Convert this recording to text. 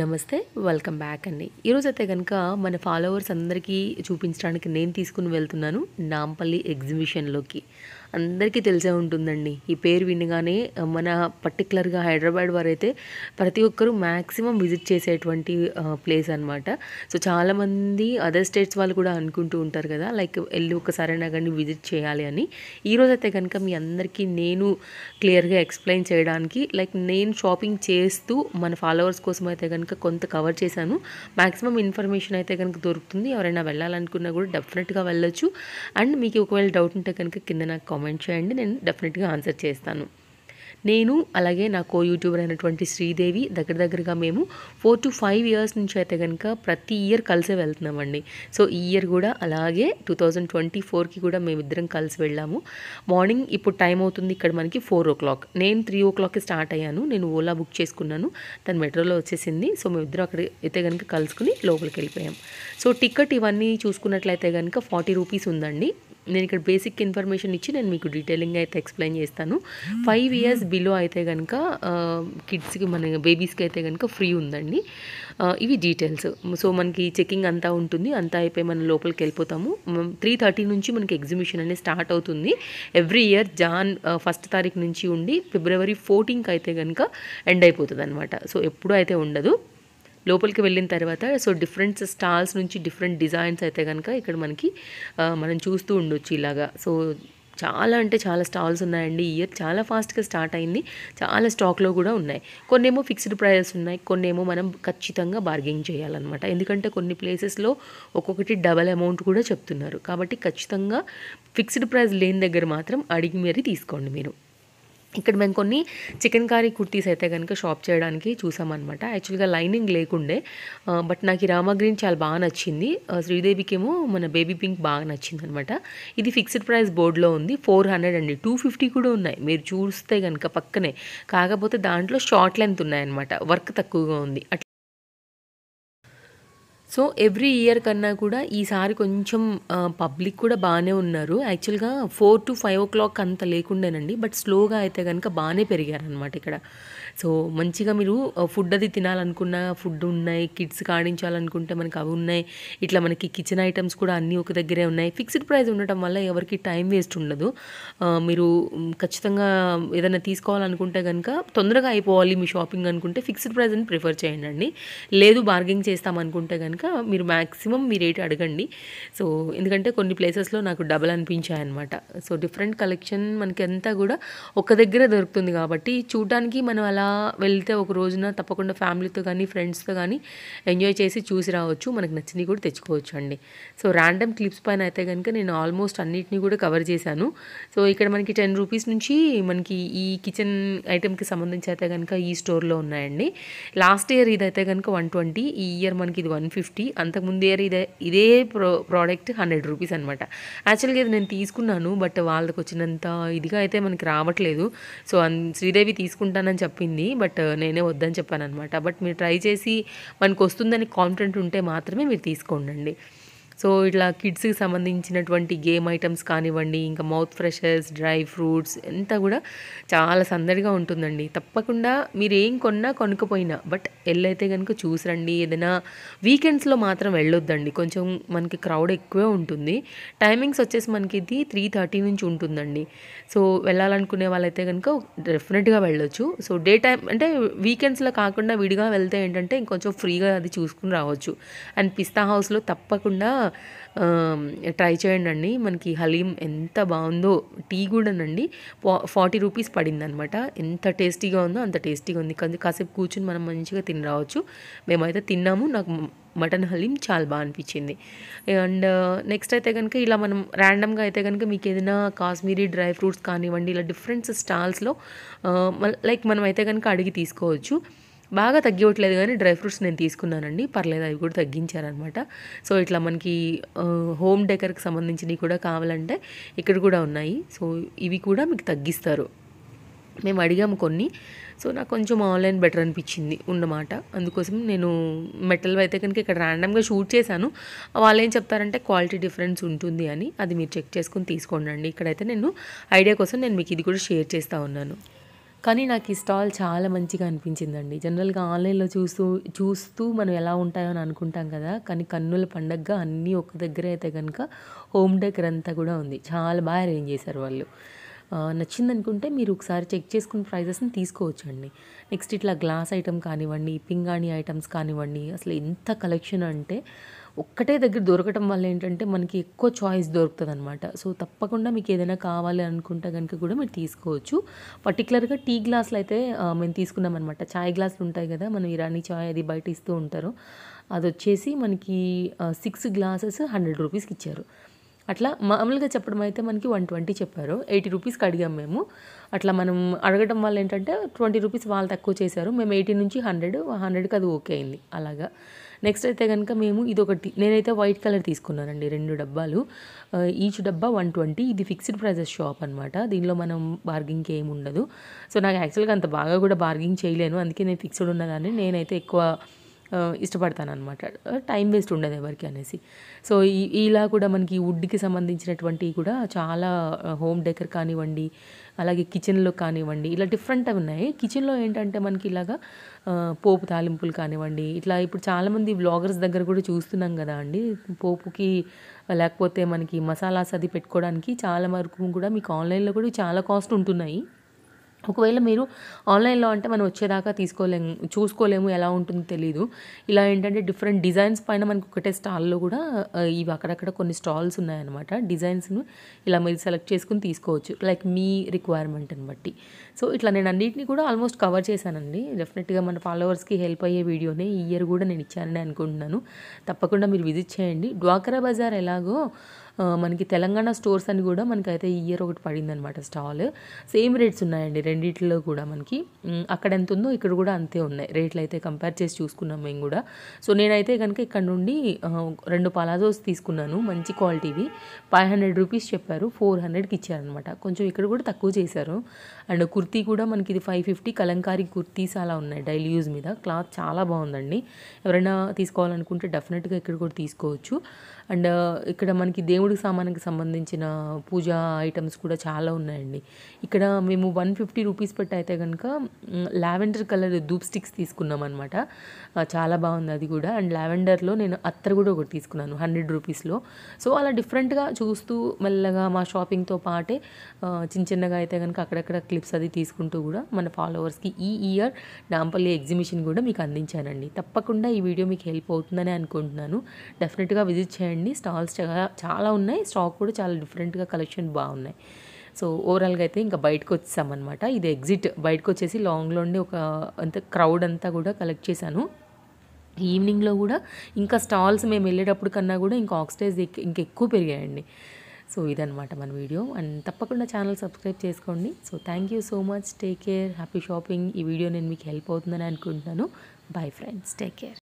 నమస్తే welcome back అండి ఈరోజు అయితే కనుక మన ఫాలోవర్స్ అందరికీ చూపించడానికి నేను తీసుకుని వెళ్తున్నాను నాంపల్లి ఎగ్జిబిషన్లోకి అందరికీ తెలిసే ఉంటుందండి ఈ పేరు వినగానే మన పర్టికులర్గా హైదరాబాద్ అయితే ప్రతి ఒక్కరూ మ్యాక్సిమం విజిట్ చేసేటువంటి ప్లేస్ అనమాట సో చాలామంది అదర్ స్టేట్స్ వాళ్ళు కూడా అనుకుంటూ ఉంటారు కదా లైక్ వెళ్ళి ఒకసారైనా కానీ విజిట్ చేయాలి అని ఈరోజు అయితే కనుక మీ అందరికీ నేను క్లియర్గా ఎక్స్ప్లెయిన్ చేయడానికి లైక్ నేను షాపింగ్ చేస్తూ మన ఫాలోవర్స్ కోసం అయితే కనుక కొంత కవర్ చేశాను మ్యాక్సిమం ఇన్ఫర్మేషన్ అయితే కనుక దొరుకుతుంది ఎవరైనా వెళ్ళాలనుకున్నా కూడా డెఫినెట్గా వెళ్ళొచ్చు అండ్ మీకు ఒకవేళ డౌట్ ఉంటే కనుక కింద నాకు కామెంట్ చేయండి నేను డెఫినెట్గా ఆన్సర్ చేస్తాను నేను అలాగే నా కో యూట్యూబర్ అయినటువంటి శ్రీదేవి దగ్గర దగ్గరగా మేము ఫోర్ టు ఫైవ్ ఇయర్స్ నుంచి అయితే కనుక ప్రతి ఇయర్ కలిసే వెళ్తున్నామండి సో ఈ ఇయర్ కూడా అలాగే టూ థౌజండ్ ట్వంటీ ఫోర్కి కూడా మేమిద్దరం కలిసి వెళ్ళాము మార్నింగ్ ఇప్పుడు టైం అవుతుంది ఇక్కడ మనకి ఫోర్ ఓ క్లాక్ నేను త్రీ ఓ క్లాక్కి స్టార్ట్ అయ్యాను నేను ఓలా బుక్ చేసుకున్నాను తను మెట్రోలో వచ్చేసింది సో మేమిద్దరం అక్కడ అయితే కనుక కలుసుకుని లోపలికి వెళ్ళిపోయాం సో టికెట్ ఇవన్నీ చూసుకున్నట్లయితే కనుక ఫార్టీ రూపీస్ ఉందండి నేను ఇక్కడ బేసిక్ ఇన్ఫర్మేషన్ ఇచ్చి నేను మీకు డీటెయిలింగ్ అయితే ఎక్స్ప్లెయిన్ చేస్తాను ఫైవ్ ఇయర్స్ బిలో అయితే కనుక కిడ్స్కి మన బేబీస్కి అయితే కనుక ఫ్రీ ఉందండి ఇవి డీటెయిల్స్ సో మనకి చెకింగ్ అంతా ఉంటుంది అంతా అయిపోయి మనం లోపలికి వెళ్ళిపోతాము త్రీ థర్టీ నుంచి మనకి ఎగ్జిబిషన్ అనేది స్టార్ట్ అవుతుంది ఎవ్రీ ఇయర్ జాన్ ఫస్ట్ తారీఖు నుంచి ఉండి ఫిబ్రవరి ఫోర్టీన్కి అయితే కనుక ఎండ్ అయిపోతుంది అనమాట సో ఎప్పుడూ అయితే ఉండదు లోపలికి వెళ్ళిన తర్వాత సో డిఫరెంట్ స్టాల్స్ నుంచి డిఫరెంట్ డిజైన్స్ అయితే కనుక ఇక్కడ మనకి మనం చూస్తూ ఉండొచ్చు ఇలాగా సో చాలా అంటే చాలా స్టాల్స్ ఉన్నాయండి ఇయర్ చాలా ఫాస్ట్గా స్టార్ట్ అయింది చాలా స్టాక్లో కూడా ఉన్నాయి కొన్నేమో ఫిక్స్డ్ ప్రైజెస్ ఉన్నాయి కొన్నేమో మనం ఖచ్చితంగా బార్గెన్ చేయాలన్నమాట ఎందుకంటే కొన్ని ప్లేసెస్లో ఒక్కొక్కటి డబల్ అమౌంట్ కూడా చెప్తున్నారు కాబట్టి ఖచ్చితంగా ఫిక్స్డ్ ప్రైస్ లేని దగ్గర మాత్రం అడిగి మరీ తీసుకోండి మీరు ఇక్కడ మేము కొన్ని చికెన్ కారీ కుర్తీస్ అయితే కనుక షాప్ చేయడానికి చూసామన్నమాట యాక్చువల్గా లైనింగ్ లేకుండే బట్ నాకు ఈ రామా గ్రీన్ చాలా బాగా నచ్చింది శ్రీదేవికేమో మన బేబీ పింక్ బాగా నచ్చింది అనమాట ఇది ఫిక్స్డ్ ప్రైస్ బోర్డులో ఉంది ఫోర్ హండ్రెడ్ అండి టూ ఫిఫ్టీ కూడా ఉన్నాయి మీరు చూస్తే కనుక పక్కనే కాకపోతే దాంట్లో షార్ట్ లెంత్ ఉన్నాయన్నమాట వర్క్ తక్కువగా ఉంది సో ఎవ్రీ ఇయర్ కన్నా కూడా ఈసారి కొంచెం పబ్లిక్ కూడా బాగానే ఉన్నారు యాక్చువల్గా four to five o'clock అంత లేకుండానండి బట్ స్లోగా అయితే కనుక బాగానే పెరిగారనమాట ఇక్కడ సో మంచిగా మీరు ఫుడ్ అది తినాలనుకున్న ఫుడ్ ఉన్నాయి కిడ్స్ కాడించాలనుకుంటే మనకి అవి ఉన్నాయి ఇట్లా మనకి కిచెన్ ఐటమ్స్ కూడా అన్నీ ఒక దగ్గరే ఉన్నాయి ఫిక్స్డ్ ప్రైస్ ఉండటం వల్ల ఎవరికి టైం వేస్ట్ ఉండదు మీరు ఖచ్చితంగా ఏదైనా తీసుకోవాలనుకుంటే కనుక తొందరగా అయిపోవాలి మీ షాపింగ్ అనుకుంటే ఫిక్స్డ్ ప్రైస్ అని ప్రిఫర్ చేయండి లేదు బార్గింగ్ చేస్తామనుకుంటే కనుక కనుక మీరు మ్యాక్సిమం మీరు రేటు అడగండి సో ఎందుకంటే కొన్ని ప్లేసెస్లో నాకు డబల్ అనిపించాయి అనమాట సో డిఫరెంట్ కలెక్షన్ మనకి అంతా కూడా ఒక దగ్గర దొరుకుతుంది కాబట్టి చూడడానికి మనం అలా వెళ్తే ఒక రోజున తప్పకుండా ఫ్యామిలీతో కానీ ఫ్రెండ్స్తో కానీ ఎంజాయ్ చేసి చూసి రావచ్చు మనకు నచ్చినవి కూడా తెచ్చుకోవచ్చు అండి సో ర్యాండమ్ క్లిప్స్ పైన అయితే కనుక నేను ఆల్మోస్ట్ అన్నిటిని కూడా కవర్ చేశాను సో ఇక్కడ మనకి టెన్ రూపీస్ నుంచి మనకి ఈ కిచెన్ ఐటెంకి సంబంధించి అయితే కనుక ఈ స్టోర్లో ఉన్నాయండి లాస్ట్ ఇయర్ ఇదైతే కనుక వన్ ట్వంటీ ఈ ఇయర్ మనకి ఇది వన్ ఫిఫ్టీ ఫిఫ్టీ అంతకుముందు ఇయర్ ఇదే ఇదే ప్రో ప్రోడక్ట్ హండ్రెడ్ రూపీస్ అనమాట యాక్చువల్గా ఇది నేను తీసుకున్నాను బట్ వాళ్ళకి వచ్చినంత ఇదిగా అయితే మనకి రావట్లేదు సో శ్రీదేవి తీసుకుంటానని చెప్పింది బట్ నేనే వద్దని చెప్పాను అనమాట బట్ మీరు ట్రై చేసి మనకు వస్తుందని కాన్ఫిడెంట్ ఉంటే మాత్రమే మీరు తీసుకోండి సో ఇట్లా కిడ్స్కి సంబంధించినటువంటి గేమ్ ఐటమ్స్ కానివ్వండి ఇంకా మౌత్ ఫ్రెషర్స్ డ్రై ఫ్రూట్స్ ఎంత కూడా చాలా సందడిగా ఉంటుందండి తప్పకుండా మీరు ఏం కొన్నా కొనుక్కపోయినా బట్ వెళ్ళైతే కనుక చూసిరండి ఏదైనా వీకెండ్స్లో మాత్రం వెళ్ళొద్దండి కొంచెం మనకి క్రౌడ్ ఎక్కువే ఉంటుంది టైమింగ్స్ వచ్చేసి మనకి ఇది త్రీ థర్టీ నుంచి ఉంటుందండి సో వెళ్ళాలనుకునే వాళ్ళైతే కనుక డెఫినెట్గా వెళ్ళొచ్చు సో డే టైం అంటే వీకెండ్స్లో కాకుండా విడిగా వెళ్తే ఏంటంటే ఇంకొంచెం ఫ్రీగా అది చూసుకుని రావచ్చు అండ్ పిస్తా హౌస్లో తప్పకుండా ట్రై చేయండి మనకి హలీం ఎంత బాగుందో టీ కూడానండి ఫార్టీ రూపీస్ పడింది అనమాట ఎంత టేస్టీగా ఉందో అంత టేస్టీగా ఉంది కానీ కాసేపు కూర్చుని మనం మంచిగా తిని రావచ్చు మేమైతే తిన్నాము నాకు మటన్ హలీం చాలా బాగా అనిపించింది అండ్ నెక్స్ట్ అయితే కనుక ఇలా మనం ర్యాండమ్గా అయితే కనుక మీకు ఏదైనా కాశ్మీరీ డ్రై ఫ్రూట్స్ కానివ్వండి ఇలా డిఫరెంట్ స్టాల్స్లో లైక్ మనం అయితే కనుక అడిగి తీసుకోవచ్చు బాగా తగ్గివ్వట్లేదు కానీ డ్రై ఫ్రూట్స్ నేను తీసుకున్నానండి పర్లేదు అవి కూడా తగ్గించారనమాట సో ఇట్లా మనకి హోమ్ డెకర్కి సంబంధించినవి కూడా కావాలంటే ఇక్కడ కూడా ఉన్నాయి సో ఇవి కూడా మీకు తగ్గిస్తారు మేము అడిగాము కొన్ని సో నాకు కొంచెం ఆన్లైన్ బెటర్ అనిపించింది ఉన్నమాట అందుకోసం నేను మెటల్ అయితే కనుక ఇక్కడ ర్యాండమ్గా షూట్ చేశాను వాళ్ళు ఏం చెప్తారంటే క్వాలిటీ డిఫరెన్స్ ఉంటుంది అని అది మీరు చెక్ చేసుకుని తీసుకోండి ఇక్కడైతే నేను ఐడియా కోసం నేను మీకు ఇది కూడా షేర్ చేస్తూ ఉన్నాను కానీ నాకు ఈ స్టాల్ చాలా మంచిగా అనిపించిందండి జనరల్గా ఆన్లైన్లో చూస్తూ చూస్తూ మనం ఎలా ఉంటాయో అని అనుకుంటాం కదా కానీ కన్నుల పండగగా అన్నీ ఒక దగ్గర అయితే కనుక హోమ్ డెకర్ అంతా కూడా ఉంది చాలా బాగా అరేంజ్ చేశారు వాళ్ళు నచ్చింది అనుకుంటే మీరు ఒకసారి చెక్ చేసుకుని ప్రైజెస్ని తీసుకోవచ్చండి నెక్స్ట్ ఇట్లా గ్లాస్ ఐటమ్ కానివ్వండి పింగాణి ఐటమ్స్ కానివ్వండి అసలు ఎంత కలెక్షన్ అంటే ఒక్కటే దగ్గర దొరకటం వల్ల ఏంటంటే మనకి ఎక్కువ చాయిస్ దొరుకుతుంది అనమాట సో తప్పకుండా మీకు ఏదైనా కావాలి అనుకుంటే కనుక కూడా మీరు తీసుకోవచ్చు పర్టికులర్గా టీ గ్లాసులు అయితే మేము తీసుకున్నాం అనమాట చాయ్ గ్లాసులు ఉంటాయి కదా మనం ఇరానీ చాయ్ అది బయట ఇస్తూ ఉంటారు అది వచ్చేసి మనకి సిక్స్ గ్లాసెస్ హండ్రెడ్ రూపీస్కి ఇచ్చారు అట్లా మామూలుగా చెప్పడం అయితే మనకి వన్ ట్వంటీ చెప్పారు ఎయిటీ రూపీస్కి అడిగాం మేము అట్లా మనం అడగడం వల్ల ఏంటంటే ట్వంటీ రూపీస్ వాళ్ళు తక్కువ చేశారు మేము ఎయిటీ నుంచి హండ్రెడ్ హండ్రెడ్కి అది ఓకే అయింది అలాగా నెక్స్ట్ అయితే కనుక మేము ఇది ఒకటి నేనైతే వైట్ కలర్ తీసుకున్నానండి రెండు డబ్బాలు ఈచ్ డబ్బా వన్ ట్వంటీ ఇది ఫిక్స్డ్ ప్రైజెస్ షాప్ అనమాట దీనిలో మనం బార్గింగ్కి ఏమి ఉండదు సో నాకు యాక్చువల్గా అంత బాగా కూడా బార్గింగ్ చేయలేను అందుకే నేను ఫిక్స్డ్ ఉన్నదాన్ని నేనైతే ఎక్కువ ఇష్టపడతాను అనమాట టైం వేస్ట్ ఉండదు ఎవరికి అనేసి సో ఇలా కూడా మనకి వుడ్కి సంబంధించినటువంటివి కూడా చాలా హోమ్ డెకర్ కానివ్వండి అలాగే కిచెన్లో కానివ్వండి ఇలా డిఫరెంట్ ఉన్నాయి కిచెన్లో ఏంటంటే మనకి ఇలాగా పోపు తాలింపులు కానివ్వండి ఇట్లా ఇప్పుడు చాలామంది బ్లాగర్స్ దగ్గర కూడా చూస్తున్నాం కదా అండి పోపుకి లేకపోతే మనకి మసాలాస్ అది పెట్టుకోవడానికి చాలా వరకు కూడా మీకు ఆన్లైన్లో కూడా చాలా కాస్ట్ ఉంటున్నాయి ఒకవేళ మీరు ఆన్లైన్లో అంటే మనం వచ్చేదాకా తీసుకోలేము చూసుకోలేము ఎలా ఉంటుందో తెలియదు ఇలా ఏంటంటే డిఫరెంట్ డిజైన్స్ పైన మనకు ఒకటే స్టాల్లో కూడా ఇవి అక్కడక్కడ కొన్ని స్టాల్స్ ఉన్నాయన్నమాట డిజైన్స్ను ఇలా మీరు సెలెక్ట్ చేసుకుని తీసుకోవచ్చు లైక్ మీ రిక్వైర్మెంట్ని బట్టి సో ఇట్లా నేను అన్నింటినీ కూడా ఆల్మోస్ట్ కవర్ చేశానండి డెఫినెట్గా మన ఫాలోవర్స్కి హెల్ప్ అయ్యే వీడియోనే ఈ ఇయర్ కూడా నేను ఇచ్చానని అనుకుంటున్నాను తప్పకుండా మీరు విజిట్ చేయండి డ్వాకరా బజార్ ఎలాగో మనకి తెలంగాణ స్టోర్స్ అని కూడా మనకైతే ఈ ఇయర్ ఒకటి పడిందనమాట స్టాల్ సేమ్ రేట్స్ ఉన్నాయండి రెండిట్లో కూడా మనకి అక్కడ ఎంత ఉందో ఇక్కడ కూడా అంతే ఉన్నాయి రేట్లు అయితే కంపేర్ చేసి చూసుకున్నాం మేము కూడా సో నేనైతే కనుక ఇక్కడ నుండి రెండు పలాజోస్ తీసుకున్నాను మంచి క్వాలిటీవి ఫైవ్ హండ్రెడ్ రూపీస్ చెప్పారు ఫోర్ హండ్రెడ్కి ఇచ్చారనమాట కొంచెం ఇక్కడ కూడా తక్కువ చేశారు అండ్ కుర్తీ కూడా మనకి ఇది ఫైవ్ ఫిఫ్టీ కలంకారీ కుర్తీస్ అలా ఉన్నాయి డైలీ యూజ్ మీద క్లాత్ చాలా బాగుందండి ఎవరైనా తీసుకోవాలనుకుంటే డెఫినెట్గా ఇక్కడ కూడా తీసుకోవచ్చు అండ్ ఇక్కడ మనకి దేవుడు దేవుడికి సామానికి సంబంధించిన పూజా ఐటమ్స్ కూడా చాలా ఉన్నాయండి ఇక్కడ మేము వన్ ఫిఫ్టీ రూపీస్ పెట్టి అయితే కనుక లావెండర్ కలర్ ధూప్ స్టిక్స్ తీసుకున్నాం అనమాట చాలా బాగుంది అది కూడా అండ్ లావెండర్లో నేను అత్తర కూడా ఒకటి తీసుకున్నాను హండ్రెడ్ రూపీస్లో సో అలా డిఫరెంట్గా చూస్తూ మెల్లగా మా షాపింగ్తో పాటే చిన్న చిన్నగా అయితే కనుక అక్కడక్కడ క్లిప్స్ అది తీసుకుంటూ కూడా మన ఫాలోవర్స్కి ఈ ఇయర్ డాంపల్లి ఎగ్జిబిషన్ కూడా మీకు అందించానండి తప్పకుండా ఈ వీడియో మీకు హెల్ప్ అవుతుందని అనుకుంటున్నాను డెఫినెట్గా విజిట్ చేయండి స్టాల్స్ చాలా చాలా ఉన్నాయి స్టాక్ కూడా చాలా డిఫరెంట్గా కలెక్షన్ బాగున్నాయి సో ఓవరాల్గా అయితే ఇంకా బయటకు వచ్చేసామన్నమాట ఇది ఎగ్జిట్ బయటకు వచ్చేసి లాంగ్లో ఉండి ఒక అంత క్రౌడ్ అంతా కూడా కలెక్ట్ చేశాను ఈవినింగ్లో కూడా ఇంకా స్టాల్స్ మేము వెళ్ళేటప్పుడు కన్నా కూడా ఇంకా ఆక్సిడైజ్ ఇంకా ఎక్కువ పెరిగాయండి సో ఇదనమాట మన వీడియో అండ్ తప్పకుండా ఛానల్ సబ్స్క్రైబ్ చేసుకోండి so thank you so much take care happy shopping ఈ వీడియో నేను మీకు హెల్ప్ అవుతుందని అనుకుంటున్నాను బై ఫ్రెండ్స్ టేక్ కేర్